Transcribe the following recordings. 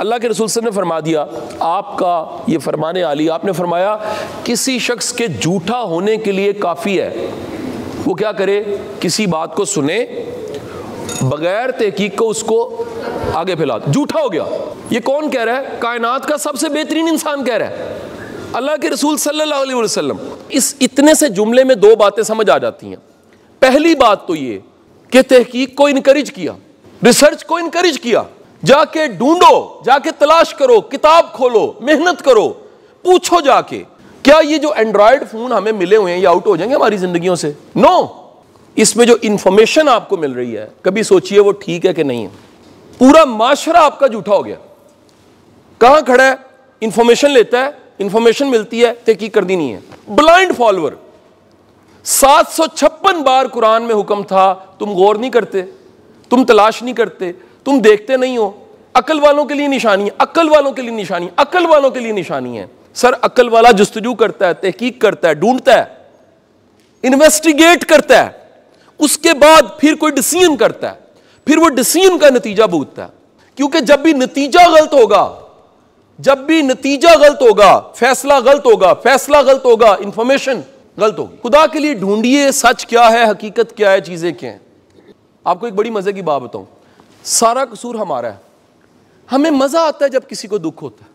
अल्लाह के रसूल ने फरमा दिया आपका ये फरमाने आली आपने फरमाया किसी शख्स के झूठा होने के लिए काफ़ी है वो क्या करे किसी बात को सुने बगैर तहकीक को उसको आगे फैला झूठा हो गया ये कौन कह रहा है कायनात का सबसे बेहतरीन इंसान कह रहा है अल्लाह के रसूल सल्लल्लाहु अलैहि वसल्लम इस इतने से जुमले में दो बातें समझ आ जाती हैं पहली बात तो ये कि तहकीक को इनक्रेज किया रिसर्च को इनक्रेज किया जाके ढूंढो जाके तलाश करो किताब खोलो मेहनत करो पूछो जाके क्या ये जो एंड्रॉयड फोन हमें मिले हुए हैं ये आउट हो जाएंगे हमारी जिंदगियों से नो no! इसमें जो इंफॉर्मेशन आपको मिल रही है कभी सोचिए वो ठीक है कि नहीं है पूरा माशरा आपका जूठा हो गया कहां खड़ा है इंफॉर्मेशन लेता है इंफॉर्मेशन मिलती है की कर दी नहीं है ब्लाइंड फॉलोअर सात सौ छप्पन बार कुरान में हुक्म था तुम गौर नहीं करते तुम तलाश नहीं करते तुम देखते नहीं हो अकल वालों के लिए निशानी है अकल वालों के लिए निशानी अकल वालों के लिए निशानी है सर अकल वाला जस्तजू करता है तहकीक करता है ढूंढता है इन्वेस्टिगेट करता है उसके बाद फिर कोई डिसीजन करता है फिर वो डिसीजन का नतीजा बूझता है क्योंकि जब भी नतीजा गलत होगा जब भी नतीजा गलत होगा फैसला गलत होगा फैसला गलत होगा इंफॉर्मेशन गलत होगी खुदा के लिए ढूंढिए सच क्या है हकीकत क्या है चीजें क्या हैं आपको एक बड़ी मजे की बात बताऊं सारा कसूर हमारा है हमें मज़ा आता है जब किसी को दुख होता है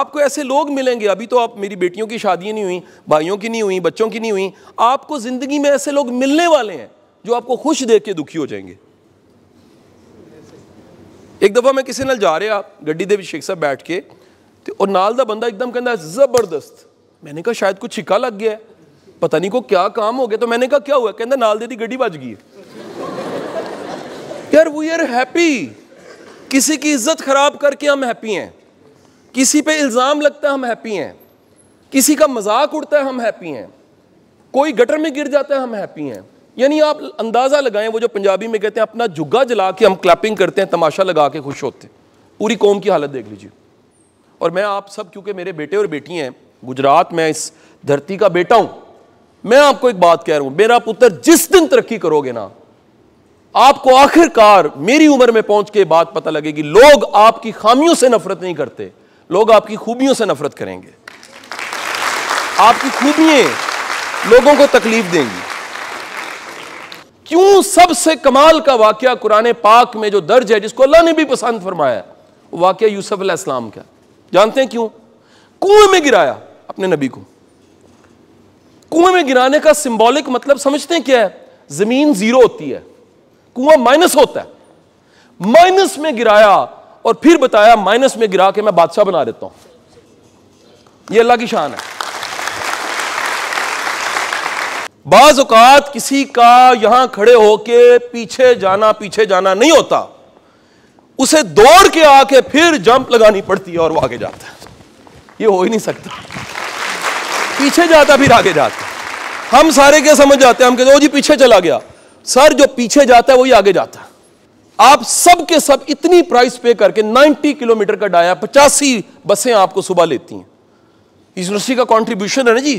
आपको ऐसे लोग मिलेंगे अभी तो आप मेरी बेटियों की शादियाँ नहीं हुई भाइयों की नहीं हुई बच्चों की नहीं हुई आपको ज़िंदगी में ऐसे लोग मिलने वाले हैं जो आपको खुश देख के दुखी हो जाएंगे एक दफ़ा मैं किसी नाल जा रहा गड्डी दे शेख साहब बैठ के ਤੇ ਉਹ बंदा एकदम कहता ਇੱਕਦਮ ਕਹਿੰਦਾ ਜ਼ਬਰਦਸਤ ਮੈਨੇ ਕਹਾ ਸ਼ਾਇਦ ਕੁਝ ਛਿੱਕਾ ਲੱਗ पता नहीं को क्या काम हो गया तो मैंने कहा क्या हुआ कहना नाल दे दी गड्डी बज गई है यार वी आर हैप्पी किसी की इज्जत खराब करके हम हैप्पी हैं किसी पे इल्ज़ाम लगता है हम हैप्पी हैं किसी का मजाक उड़ता है हम हैप्पी हैं कोई गटर में गिर जाता है हम हैप्पी हैं यानी आप अंदाज़ा लगाएं वो जो पंजाबी में कहते हैं अपना जुग्गा जला के हम क्लैपिंग करते हैं तमाशा लगा के खुश होते हैं पूरी कौम की हालत देख लीजिए और मैं आप सब क्योंकि मेरे बेटे और बेटी हैं गुजरात में इस धरती का बेटा हूँ मैं आपको एक बात कह रहा हूँ मेरा पुत्र जिस दिन तरक्की करोगे ना आपको आखिरकार मेरी उम्र में पहुंच के बात पता लगेगी लोग आपकी खामियों से नफरत नहीं करते लोग आपकी खूबियों से नफरत करेंगे आपकी खूबियां लोगों को तकलीफ देंगी क्यों सबसे कमाल का वाक्य कुरान पाक में जो दर्ज है जिसको अल्लाह ने भी पसंद फरमाया वाक्य यूसुफ अलैहिस्सलाम का जानते हैं क्यों कुएं में गिराया अपने नबी को कुएं में गिराने का सिंबॉलिक मतलब समझते हैं क्या है जमीन जीरो होती है कुआं माइनस होता है माइनस में गिराया और फिर बताया माइनस में गिरा के मैं बादशाह बना देता हूं यह अल्लाह की शान है बाज औकात किसी का यहां खड़े होके पीछे जाना पीछे जाना नहीं होता उसे दौड़ के आके फिर जंप लगानी पड़ती है और वो आगे जाता है ये हो ही नहीं सकता पीछे जाता फिर आगे जाता हम सारे क्या समझ जाते हैं हम कहते जी पीछे चला गया सर जो पीछे जाता है वही आगे जाता है आप सब के सब इतनी प्राइस पे करके 90 किलोमीटर का डाया पचासी बसें आपको सुबह लेती हैं इस यूनिवर्सिटी का कंट्रीब्यूशन है ना जी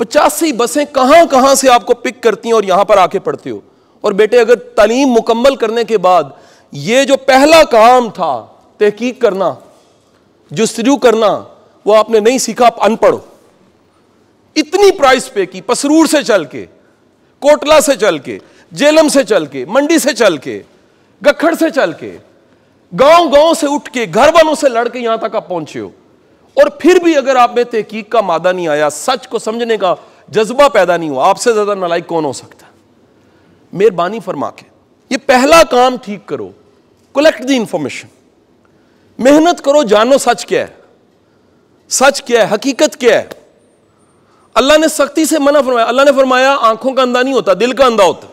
पचासी बसें कहां कहां से आपको पिक करती हैं और यहां पर आके पढ़ते हो और बेटे अगर तालीम मुकम्मल करने के बाद ये जो पहला काम था तहकीक करना जस्तजू करना वो आपने नहीं सीखा आप अनपढ़ इतनी प्राइस पे की पसरूर से चल के कोटला से चल के जेलम से चल के मंडी से चल के गखड़ से चल के गांव गांव से उठ के घर वालों से लड़के यहां तक आप पहुंचे हो और फिर भी अगर आप में तहकीक का मादा नहीं आया सच को समझने का जज्बा पैदा नहीं हुआ आपसे ज्यादा नलायक कौन हो सकता मेहरबानी फरमा के ये पहला काम ठीक करो कलेक्ट द इंफॉर्मेशन मेहनत करो जानो सच क्या है सच क्या है हकीकत क्या है अल्लाह ने सख्ती से मना फरमाया अल्लाह ने फरमाया आंखों का अंधा नहीं होता दिल का अंधा होता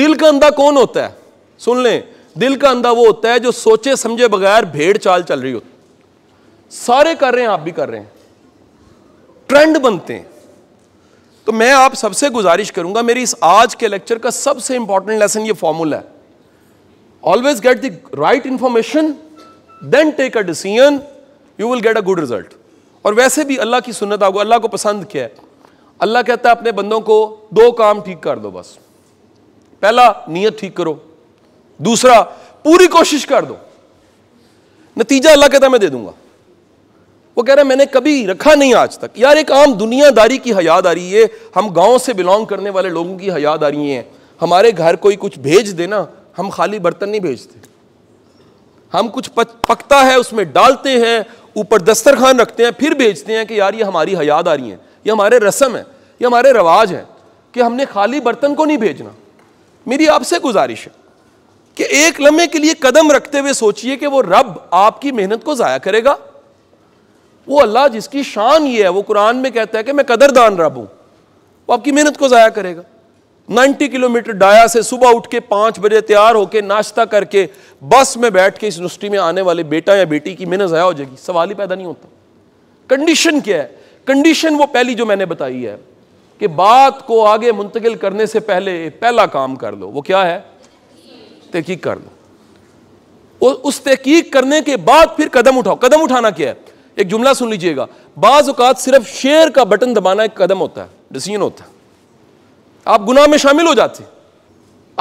दिल का अंधा कौन होता है सुन लें दिल का अंधा वो होता है जो सोचे समझे बगैर भेड़ चाल चल रही होती सारे कर रहे हैं आप भी कर रहे हैं ट्रेंड बनते हैं तो मैं आप सबसे गुजारिश करूंगा मेरी इस आज के लेक्चर का सबसे इंपॉर्टेंट लेसन ये फॉर्मूला है always get the right information then take a decision you will get a good result और वैसे भी अल्लाह की सुन्नत आपको अल्लाह को पसंद क्या है अल्लाह कहता है अपने बंदों को दो काम ठीक कर दो बस पहला नीयत ठीक करो दूसरा पूरी कोशिश कर दो नतीजा अल्लाह कहता मैं दे दूंगा वो कह रहा है मैंने कभी रखा नहीं आज तक यार एक आम दुनियादारी की रही है हम गांव से बिलोंग करने वाले लोगों की आ रही है हमारे घर कोई कुछ भेज देना हम खाली बर्तन नहीं भेजते हम कुछ पकता है उसमें डालते हैं ऊपर दस्तरखान रखते हैं फिर भेजते हैं कि यार ये हमारी हयात आ रही है ये हमारे रस्म है ये हमारे रवाज हैं कि हमने खाली बर्तन को नहीं भेजना मेरी आपसे गुजारिश है कि एक लम्हे के लिए कदम रखते हुए सोचिए कि वो रब आपकी मेहनत को ज़ाया करेगा वो अल्लाह जिसकी शान ये है वो कुरान में कहता है कि मैं कदरदान रब हूँ वो आपकी मेहनत को ज़ाया करेगा 90 किलोमीटर डाया से सुबह उठ के पाँच बजे तैयार होकर नाश्ता करके बस में बैठ के इस यूनिवर्सिटी में आने वाले बेटा या बेटी की मेहनत ज़ाया हो जाएगी सवाल ही पैदा नहीं होता कंडीशन क्या है कंडीशन वो पहली जो मैंने बताई है कि बात को आगे मुंतकिल करने से पहले पहला काम कर लो वो क्या है तहकीक कर लो उस तहकीक करने के बाद फिर कदम उठाओ कदम उठाना क्या है एक जुमला सुन लीजिएगा बाज़ अवत सिर्फ शेयर का बटन दबाना एक कदम होता है डिसीजन होता है आप गुनाह में शामिल हो जाते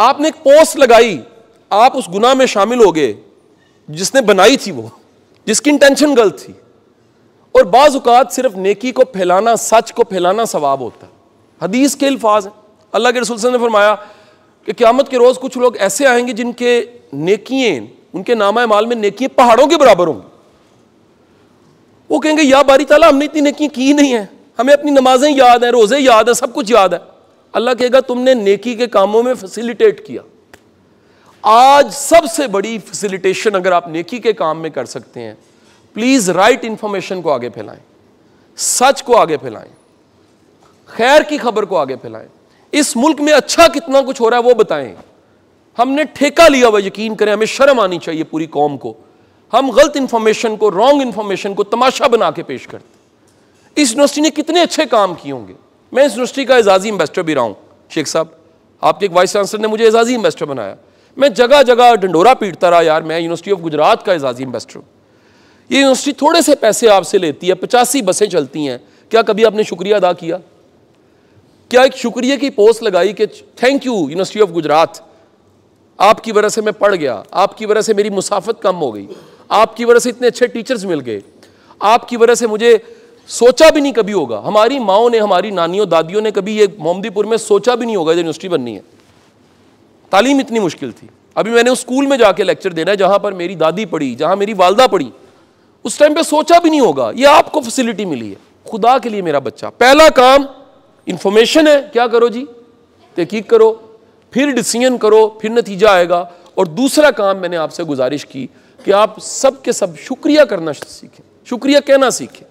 आपने एक पोस्ट लगाई आप उस गुनाह में शामिल हो गए जिसने बनाई थी वो जिसकी इंटेंशन गलत थी और बाज़ात सिर्फ नेकी को फैलाना सच को फैलाना सवाब होता है हदीस के अल्फाज हैं अल्लाह के रसुल ने फरमाया कि क़्यामत के रोज़ कुछ लोग ऐसे आएंगे जिनके नेकिए उनके नामा माल में नेकिए पहाड़ों के बराबर होंगी वो कहेंगे या बारी ताला हमने इतनी नेकियाँ की नहीं है हमें अपनी नमाजें याद हैं रोज़े याद हैं सब कुछ याद है अल्लाह कहेगा तुमने नेकी के कामों में फैसिलिटेट किया आज सबसे बड़ी फैसिलिटेशन अगर आप नेकी के काम में कर सकते हैं प्लीज़ राइट इंफॉर्मेशन को आगे फैलाएं सच को आगे फैलाएं खैर की खबर को आगे फैलाएं इस मुल्क में अच्छा कितना कुछ हो रहा है वो बताएं हमने ठेका लिया हुआ यकीन करें हमें शर्म आनी चाहिए पूरी कौम को हम गलत इंफॉर्मेशन को रॉन्ग इंफॉर्मेशन को तमाशा बना के पेश करते इस यूनिवर्सिटी ने कितने अच्छे काम किए होंगे मैं इस यूनिवर्सिटी का एजाजी एम्बेसडर भी रहा हूँ शेख साहब आपके एक वाइस चांसलर ने मुझे एजाजी एम्बेसडर बनाया मैं जगह जगह डंडोरा पीटता रहा यार मैं यूनिवर्सिटी ऑफ गुजरात का एजाजी एम्बेसडर हूँ ये यूनिवर्सिटी थोड़े से पैसे आपसे लेती है पचासी बसें चलती हैं क्या कभी आपने शुक्रिया अदा किया क्या एक शुक्रिया की पोस्ट लगाई कि thank you university of Gujarat आपकी वजह से मैं पढ़ गया आपकी वजह से मेरी मुसाफत कम हो गई आपकी वजह से इतने अच्छे टीचर्स मिल गए आपकी वजह से मुझे सोचा भी नहीं कभी होगा हमारी माओ ने हमारी नानियों दादियों ने कभी ये मोमदीपुर में सोचा भी नहीं होगा यूनिवर्सिटी बननी है तालीम इतनी मुश्किल थी अभी मैंने उस स्कूल में जाके लेक्चर देना है जहां पर मेरी दादी पढ़ी जहां मेरी वालदा पढ़ी उस टाइम पे सोचा भी नहीं होगा ये आपको फैसिलिटी मिली है खुदा के लिए मेरा बच्चा पहला काम इंफॉर्मेशन है क्या करो जी तहकीक करो फिर डिसीजन करो फिर नतीजा आएगा और दूसरा काम मैंने आपसे गुजारिश की कि आप सब के सब शुक्रिया करना सीखें शुक्रिया कहना सीखें